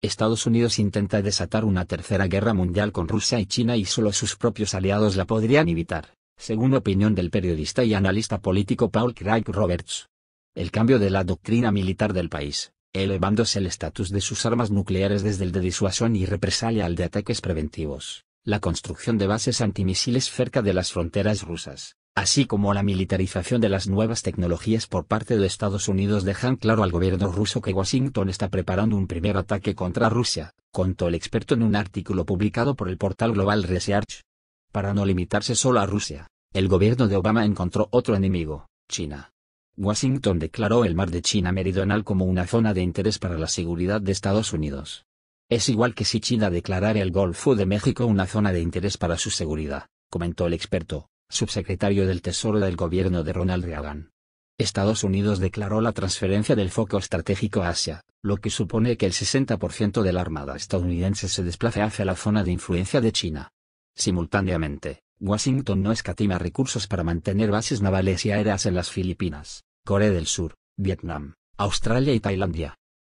Estados Unidos intenta desatar una tercera guerra mundial con Rusia y China y solo sus propios aliados la podrían evitar, según opinión del periodista y analista político Paul Craig Roberts. El cambio de la doctrina militar del país, elevándose el estatus de sus armas nucleares desde el de disuasión y represalia al de ataques preventivos, la construcción de bases antimisiles cerca de las fronteras rusas, así como la militarización de las nuevas tecnologías por parte de Estados Unidos dejan claro al gobierno ruso que Washington está preparando un primer ataque contra Rusia, contó el experto en un artículo publicado por el portal Global Research. Para no limitarse solo a Rusia, el gobierno de Obama encontró otro enemigo, China. Washington declaró el mar de China Meridional como una zona de interés para la seguridad de Estados Unidos. Es igual que si China declarara el Golfo de México una zona de interés para su seguridad, comentó el experto subsecretario del Tesoro del gobierno de Ronald Reagan. Estados Unidos declaró la transferencia del foco estratégico a Asia, lo que supone que el 60% de la Armada estadounidense se desplace hacia la zona de influencia de China. Simultáneamente, Washington no escatima recursos para mantener bases navales y aéreas en las Filipinas, Corea del Sur, Vietnam, Australia y Tailandia.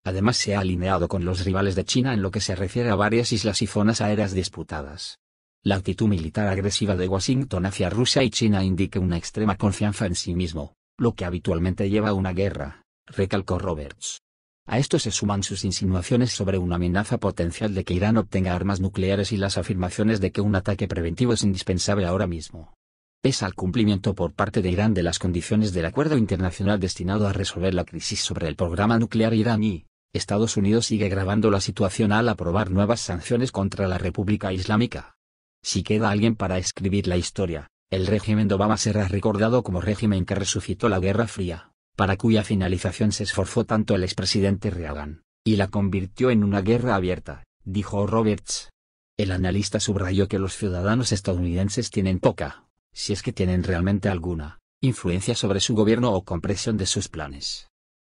Además se ha alineado con los rivales de China en lo que se refiere a varias islas y zonas aéreas disputadas. La actitud militar agresiva de Washington hacia Rusia y China indica una extrema confianza en sí mismo, lo que habitualmente lleva a una guerra, recalcó Roberts. A esto se suman sus insinuaciones sobre una amenaza potencial de que Irán obtenga armas nucleares y las afirmaciones de que un ataque preventivo es indispensable ahora mismo. Pese al cumplimiento por parte de Irán de las condiciones del acuerdo internacional destinado a resolver la crisis sobre el programa nuclear iraní, Estados Unidos sigue agravando la situación al aprobar nuevas sanciones contra la República Islámica. Si queda alguien para escribir la historia, el régimen de Obama será recordado como régimen que resucitó la Guerra Fría, para cuya finalización se esforzó tanto el expresidente Reagan, y la convirtió en una guerra abierta, dijo Roberts. El analista subrayó que los ciudadanos estadounidenses tienen poca, si es que tienen realmente alguna, influencia sobre su gobierno o compresión de sus planes.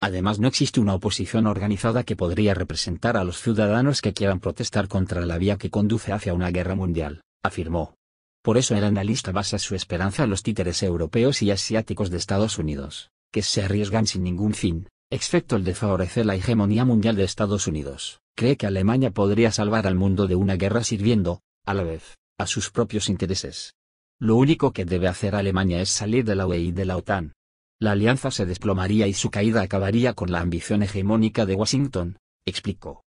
Además no existe una oposición organizada que podría representar a los ciudadanos que quieran protestar contra la vía que conduce hacia una guerra mundial afirmó. Por eso el analista basa su esperanza en los títeres europeos y asiáticos de Estados Unidos, que se arriesgan sin ningún fin, excepto el de favorecer la hegemonía mundial de Estados Unidos. Cree que Alemania podría salvar al mundo de una guerra sirviendo, a la vez, a sus propios intereses. Lo único que debe hacer Alemania es salir de la UE y de la OTAN. La alianza se desplomaría y su caída acabaría con la ambición hegemónica de Washington, explicó.